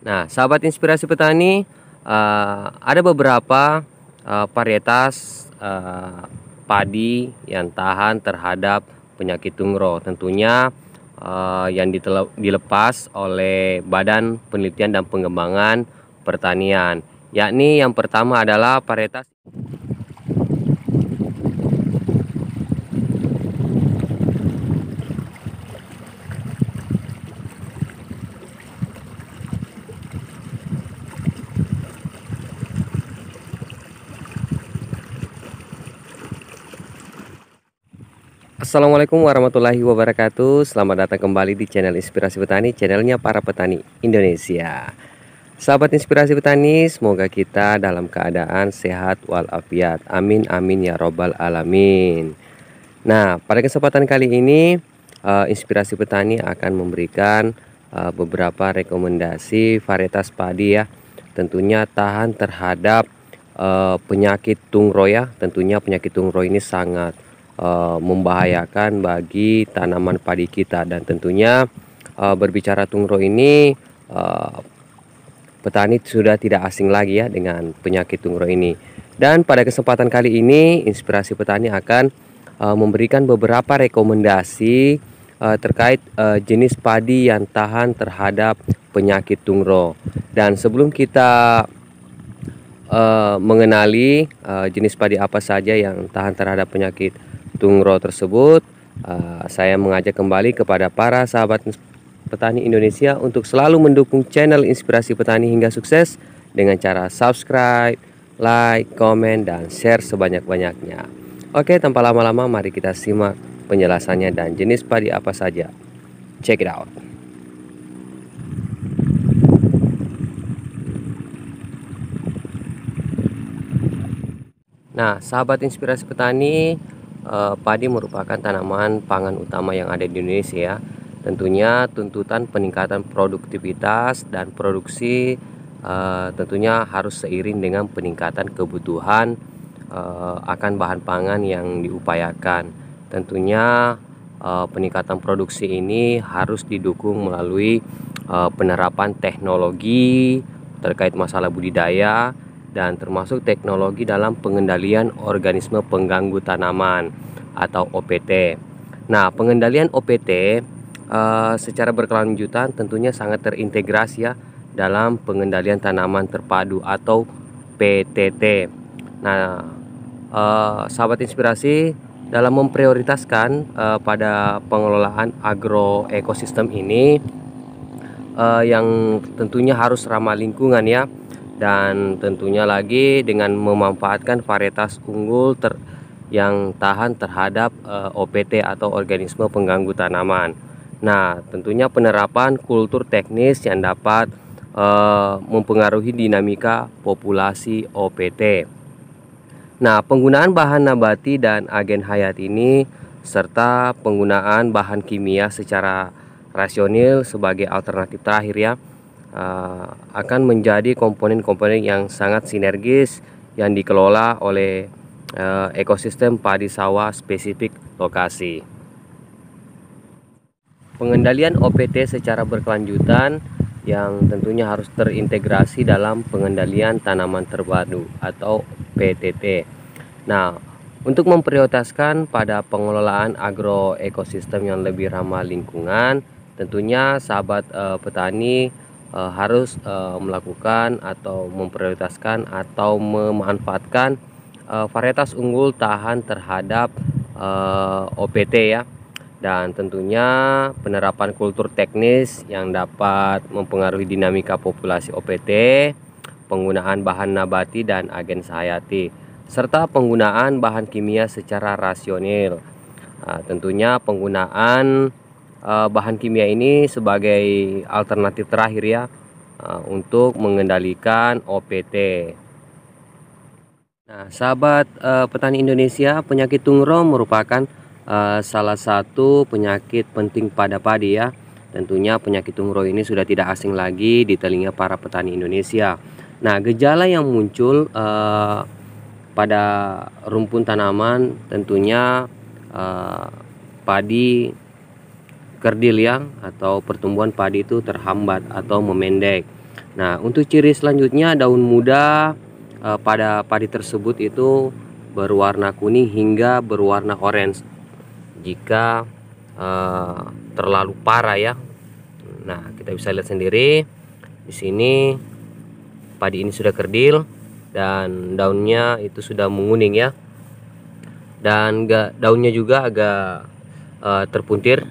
Nah, sahabat inspirasi petani, uh, ada beberapa uh, varietas uh, padi yang tahan terhadap penyakit tungro. Tentunya uh, yang dilepas oleh Badan Penelitian dan Pengembangan Pertanian. Yakni yang pertama adalah varietas Assalamualaikum warahmatullahi wabarakatuh Selamat datang kembali di channel Inspirasi Petani Channelnya para petani Indonesia Sahabat Inspirasi Petani Semoga kita dalam keadaan sehat walafiat Amin amin ya robbal alamin Nah pada kesempatan kali ini uh, Inspirasi Petani akan memberikan uh, beberapa rekomendasi varietas padi ya Tentunya tahan terhadap uh, penyakit tungroya. Tentunya penyakit tungro ini sangat uh, membahayakan bagi tanaman padi kita dan tentunya uh, berbicara tungro ini uh, petani sudah tidak asing lagi ya dengan penyakit tungro ini. Dan pada kesempatan kali ini inspirasi petani akan uh, memberikan beberapa rekomendasi uh, terkait uh, jenis padi yang tahan terhadap penyakit tungro. Dan sebelum kita uh, mengenali uh, jenis padi apa saja yang tahan terhadap penyakit Dungro tersebut, uh, saya mengajak kembali kepada para sahabat petani Indonesia untuk selalu mendukung channel Inspirasi Petani hingga sukses dengan cara subscribe, like, komen, dan share sebanyak-banyaknya. Oke, tanpa lama-lama mari kita simak penjelasannya dan jenis padi apa saja. Check it out. Nah, sahabat inspirasi petani, eh, padi merupakan tanaman pangan utama yang ada di Indonesia. Tentunya tuntutan peningkatan produktivitas dan produksi eh, tentunya harus seiring dengan peningkatan kebutuhan eh, akan bahan pangan yang diupayakan. Tentunya eh, peningkatan produksi ini harus didukung melalui eh, penerapan teknologi terkait masalah budidaya dan termasuk teknologi dalam pengendalian organisme pengganggu tanaman atau OPT. Nah, pengendalian OPT uh, eh, secara berkelanjutan tentunya sangat terintegrasi ya dalam pengendalian tanaman terpadu atau PTT. Nah, uh, sahabat inspirasi dalam memprioritaskan uh, pada pengelolaan agroekosistem ini uh, yang tentunya harus ramah lingkungan ya dan tentunya lagi dengan memanfaatkan varietas unggul ter yang tahan terhadap e, eh, OPT atau organisme pengganggu tanaman. Nah, tentunya penerapan kultur teknis yang dapat e, mempengaruhi dinamika populasi OPT. Nah, penggunaan bahan nabati dan agen hayat ini serta penggunaan bahan kimia secara rasional sebagai alternatif terakhir ya Eh, akan menjadi komponen-komponen yang sangat sinergis yang dikelola oleh uh, ekosistem padi sawah spesifik lokasi. Pengendalian OPT secara berkelanjutan yang tentunya harus terintegrasi dalam pengendalian tanaman terpadu atau PTT. Nah, untuk memprioritaskan pada pengelolaan agroekosistem yang lebih ramah lingkungan, tentunya sahabat e, petani uh, harus uh, melakukan atau memprioritaskan atau memanfaatkan uh, varietas unggul tahan terhadap uh, OPT ya dan tentunya penerapan kultur teknis yang dapat mempengaruhi dinamika populasi OPT, penggunaan bahan nabati dan agen sayati serta penggunaan bahan kimia secara rasional. Nah, tentunya penggunaan Eh, bahan kimia ini sebagai alternatif terakhir ya eh, untuk mengendalikan OPT. Nah, sahabat eh, petani Indonesia, penyakit tungro merupakan salah satu penyakit penting pada padi ya. Tentunya penyakit tungro ini sudah tidak asing lagi di telinga para petani Indonesia. Nah, gejala yang muncul pada rumpun tanaman tentunya padi Kerdil yang atau pertumbuhan padi itu terhambat atau memendek. Nah, untuk ciri selanjutnya daun muda eh, pada padi tersebut itu berwarna kuning hingga berwarna orange jika eh, terlalu parah ya. Nah, kita bisa lihat sendiri di sini padi ini sudah kerdil dan daunnya itu sudah menguning ya. Dan daunnya juga agak eh, terpuntir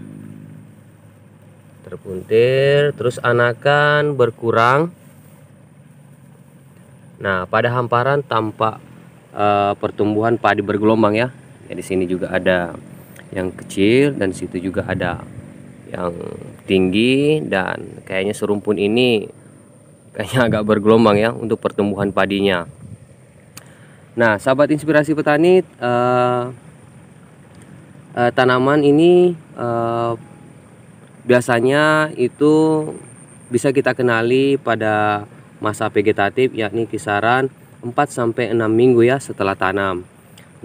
terpuntir terus anakan berkurang nah pada hamparan tampak e, pertumbuhan padi bergelombang ya ya di sini juga ada yang kecil dan situ juga ada yang tinggi dan kayaknya serumpun ini kayaknya agak bergelombang ya untuk pertumbuhan padinya nah sahabat inspirasi petani e, e, tanaman ini e, Biasanya itu bisa kita kenali pada masa vegetatif yakni kisaran 4 sampai 6 minggu ya setelah tanam.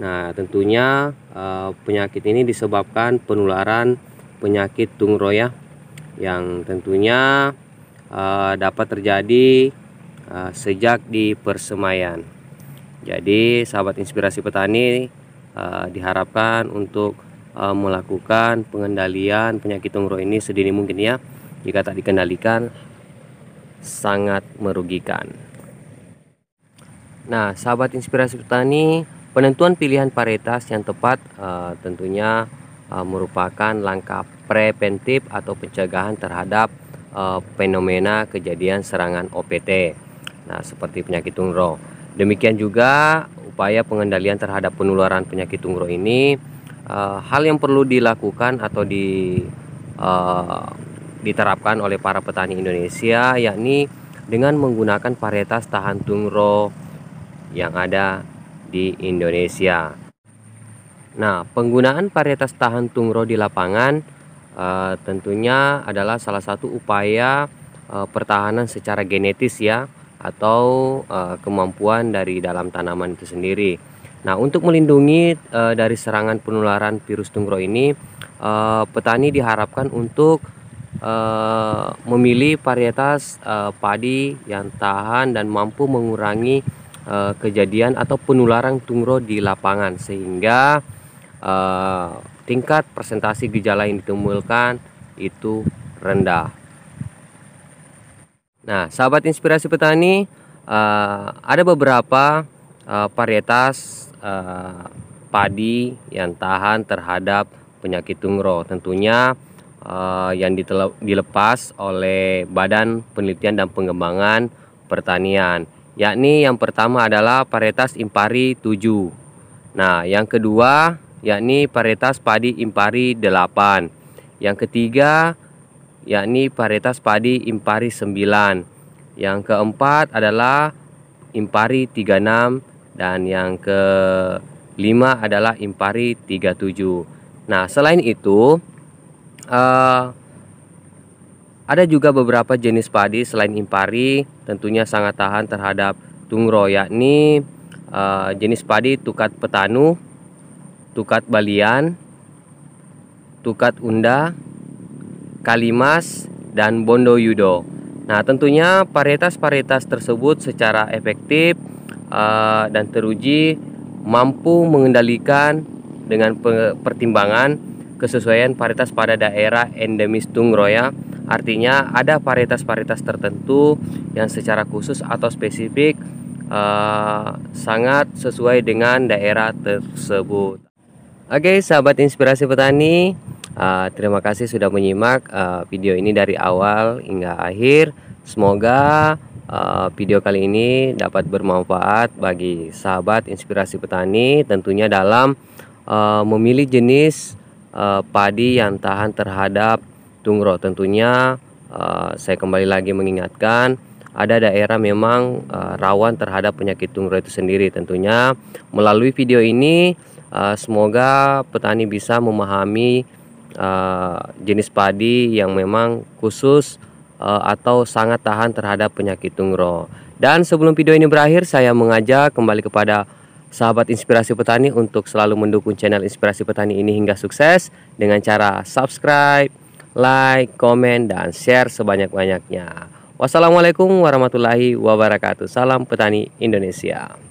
Nah, tentunya eh, penyakit ini disebabkan penularan penyakit tungroya yang tentunya eh, dapat terjadi eh, sejak di persemaian. Jadi, sahabat inspirasi petani diharapkan untuk Eh, melakukan pengendalian penyakit tungro ini sedini mungkin ya. Jika tak dikendalikan sangat merugikan. Nah, sahabat inspirasi petani, penentuan pilihan varietas yang tepat uh, tentunya uh, merupakan langkah preventif atau pencegahan terhadap uh, fenomena kejadian serangan OPT. Nah, seperti penyakit tungro. Demikian juga upaya pengendalian terhadap penularan penyakit tungro ini Eh, hal yang perlu dilakukan atau di uh, diterapkan oleh para petani Indonesia yakni dengan menggunakan varietas tahan tungro yang ada di Indonesia. Nah, penggunaan varietas tahan tungro di lapangan uh, tentunya adalah salah satu upaya uh, pertahanan secara genetis ya atau uh, kemampuan dari dalam tanaman itu sendiri. Nah, untuk melindungi e, dari serangan penularan virus tungro ini, e, petani diharapkan untuk e, memilih varietas e, padi yang tahan dan mampu mengurangi e, kejadian atau penularan tungro di lapangan, sehingga e, tingkat presentasi gejala yang ditemukan itu rendah. Nah, sahabat inspirasi petani, e, ada beberapa uh, varietas eh, padi yang tahan terhadap penyakit tungro. Tentunya eh, yang dilepas oleh Badan Penelitian dan Pengembangan Pertanian. Yakni yang pertama adalah varietas Impari 7. Nah, yang kedua yakni varietas padi Impari 8. Yang ketiga yakni varietas padi Impari 9. Yang keempat adalah Impari 36 dan yang ke lima adalah Impari 37. Nah, selain itu uh, ada juga beberapa jenis padi selain Impari tentunya sangat tahan terhadap tungro yakni uh, jenis padi tukat petanu, tukat balian, tukat unda, kalimas dan bondo yudo. Nah, tentunya varietas-varietas tersebut secara efektif uh, dan teruji mampu mengendalikan dengan pertimbangan kesesuaian varietas pada daerah endemis tungroya artinya ada varietas-varietas tertentu yang secara khusus atau spesifik uh, sangat sesuai dengan daerah tersebut oke okay, sahabat inspirasi petani uh, terima kasih sudah menyimak uh, video ini dari awal hingga akhir semoga Eh, video kali ini dapat bermanfaat bagi sahabat inspirasi petani tentunya dalam eh, memilih jenis eh, padi yang tahan terhadap tungro tentunya saya kembali lagi mengingatkan ada daerah memang rawan terhadap penyakit tungro itu sendiri tentunya melalui video ini semoga petani bisa memahami jenis padi yang memang khusus Eh, atau sangat tahan terhadap penyakit tungro. Dan sebelum video ini berakhir, saya mengajak kembali kepada sahabat Inspirasi Petani untuk selalu mendukung channel Inspirasi Petani ini hingga sukses dengan cara subscribe, like, komen, dan share sebanyak-banyaknya. Wassalamualaikum warahmatullahi wabarakatuh. Salam petani Indonesia.